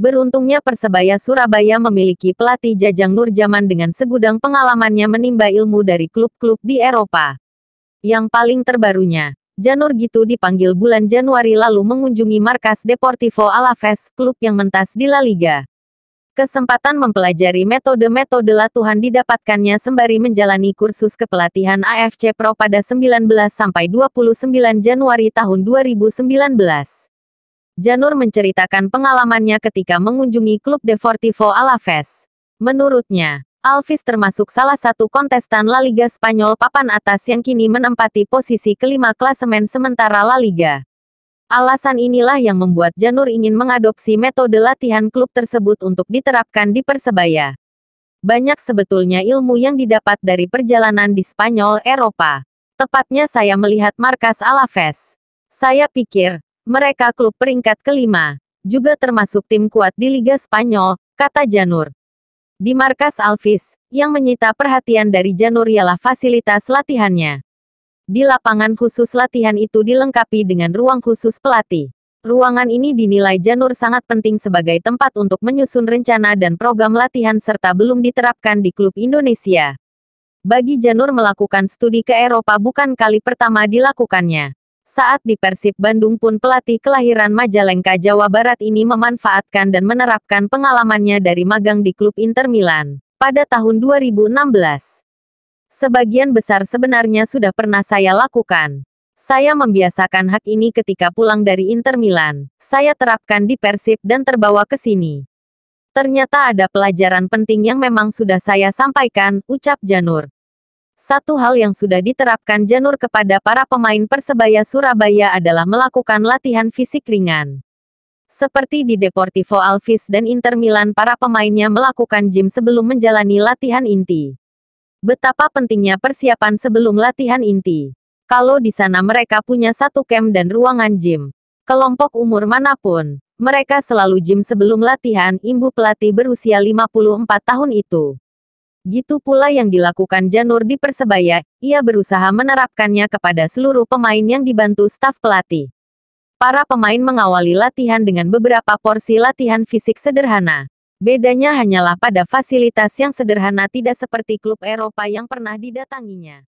Beruntungnya Persebaya Surabaya memiliki pelatih Jajang Nurjaman dengan segudang pengalamannya menimba ilmu dari klub-klub di Eropa. Yang paling terbarunya, Janur Gitu dipanggil bulan Januari lalu mengunjungi markas Deportivo Alaves, klub yang mentas di La Liga. Kesempatan mempelajari metode-metode latuhan didapatkannya sembari menjalani kursus kepelatihan AFC Pro pada 19 29 Januari tahun 2019. Janur menceritakan pengalamannya ketika mengunjungi klub Deportivo Alaves. Menurutnya, Alves termasuk salah satu kontestan La Liga Spanyol papan atas yang kini menempati posisi kelima klasemen sementara La Liga. Alasan inilah yang membuat Janur ingin mengadopsi metode latihan klub tersebut untuk diterapkan di Persebaya. Banyak sebetulnya ilmu yang didapat dari perjalanan di Spanyol Eropa. Tepatnya saya melihat markas Alaves. Saya pikir, mereka klub peringkat kelima, juga termasuk tim kuat di Liga Spanyol, kata Janur. Di markas Alvis, yang menyita perhatian dari Janur ialah fasilitas latihannya. Di lapangan khusus latihan itu dilengkapi dengan ruang khusus pelatih. Ruangan ini dinilai Janur sangat penting sebagai tempat untuk menyusun rencana dan program latihan serta belum diterapkan di klub Indonesia. Bagi Janur melakukan studi ke Eropa bukan kali pertama dilakukannya. Saat di Persib Bandung pun pelatih kelahiran Majalengka Jawa Barat ini memanfaatkan dan menerapkan pengalamannya dari magang di klub Inter Milan pada tahun 2016. Sebagian besar sebenarnya sudah pernah saya lakukan. Saya membiasakan hak ini ketika pulang dari Inter Milan. Saya terapkan di Persib dan terbawa ke sini. Ternyata ada pelajaran penting yang memang sudah saya sampaikan, ucap Janur. Satu hal yang sudah diterapkan Janur kepada para pemain Persebaya Surabaya adalah melakukan latihan fisik ringan. Seperti di Deportivo Alves dan Inter Milan para pemainnya melakukan gym sebelum menjalani latihan inti. Betapa pentingnya persiapan sebelum latihan inti. Kalau di sana mereka punya satu camp dan ruangan gym. Kelompok umur manapun, mereka selalu gym sebelum latihan, imbu pelatih berusia 54 tahun itu. Gitu pula yang dilakukan Janur di Persebaya, ia berusaha menerapkannya kepada seluruh pemain yang dibantu staf pelatih. Para pemain mengawali latihan dengan beberapa porsi latihan fisik sederhana. Bedanya hanyalah pada fasilitas yang sederhana tidak seperti klub Eropa yang pernah didatanginya.